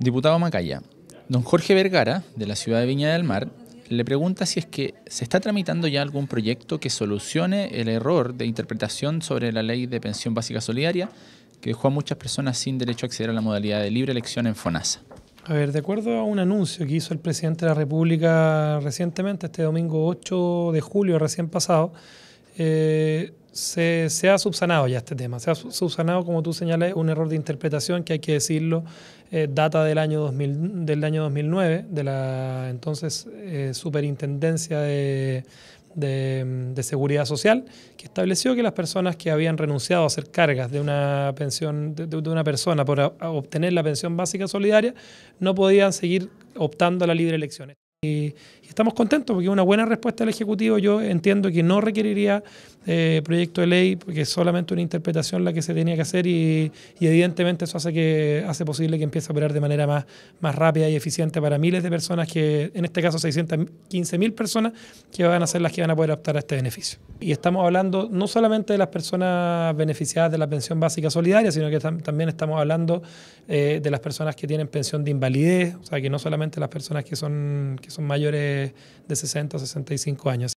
Diputado Macaya, don Jorge Vergara, de la ciudad de Viña del Mar, le pregunta si es que se está tramitando ya algún proyecto que solucione el error de interpretación sobre la ley de pensión básica solidaria que dejó a muchas personas sin derecho a acceder a la modalidad de libre elección en FONASA. A ver, de acuerdo a un anuncio que hizo el presidente de la República recientemente, este domingo 8 de julio recién pasado, eh, se, ha subsanado ya este tema. Se ha subsanado, como tú señalas, un error de interpretación que hay que decirlo, eh, data del año, 2000, del año 2009, de la entonces eh, Superintendencia de, Seguridad Social, que estableció que las personas que habían renunciado a hacer cargas de una pensión de, una persona por obtener la pensión básica solidaria no podían seguir optando a la libre elección. Y estamos contentos porque es una buena respuesta del Ejecutivo yo entiendo que no requeriría eh, proyecto de ley porque es solamente una interpretación la que se tenía que hacer y, evidentemente eso hace que hace posible que empiece a operar de manera más, más rápida y eficiente para miles de personas que en este caso 615 mil personas que van a ser las que van a poder optar a este beneficio. Y estamos hablando no solamente de las personas beneficiadas de la pensión básica solidaria, sino que también estamos hablando eh, de las personas que tienen pensión de invalidez, o sea que no solamente las personas que son que son mayores de 60 o 65 años.